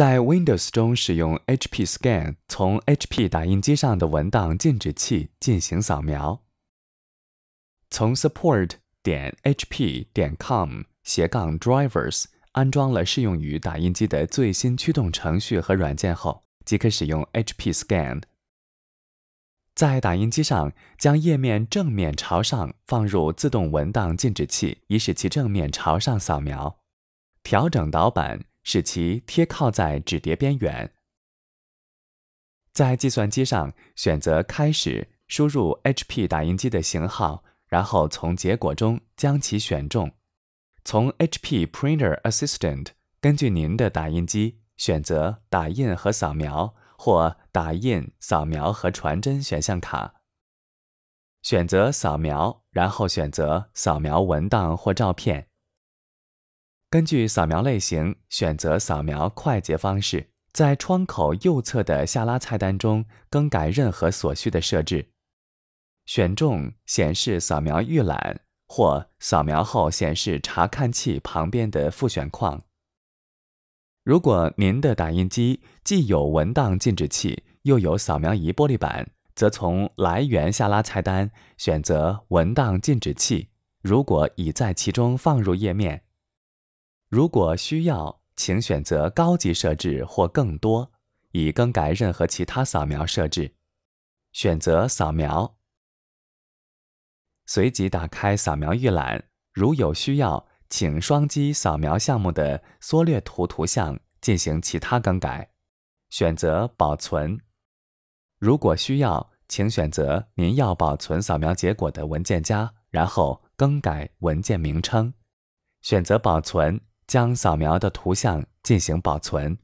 在 Windows 中使用 HP Scan 从 HP 打印机上的文档禁止器进行扫描。从 s u p p o r t h p c o m 斜杠 d r i v e r s 安装了适用于打印机的最新驱动程序和软件后，即可使用 HP Scan。在打印机上将页面正面朝上放入自动文档进止器，以使其正面朝上扫描。调整导板。使其贴靠在纸叠边缘。在计算机上选择“开始”，输入 HP 打印机的型号，然后从结果中将其选中。从 HP Printer Assistant 根据您的打印机选择“打印和扫描”或“打印、扫描和传真”选项卡。选择“扫描”，然后选择“扫描文档或照片”。根据扫描类型选择扫描快捷方式，在窗口右侧的下拉菜单中更改任何所需的设置。选中显示扫描预览或扫描后显示查看器旁边的复选框。如果您的打印机既有文档禁止器又有扫描仪玻璃板，则从来源下拉菜单选择文档禁止器。如果已在其中放入页面。如果需要，请选择高级设置或更多，以更改任何其他扫描设置。选择扫描，随即打开扫描预览。如有需要，请双击扫描项目的缩略图图像进行其他更改。选择保存。如果需要，请选择您要保存扫描结果的文件夹，然后更改文件名称。选择保存。将扫描的图像进行保存。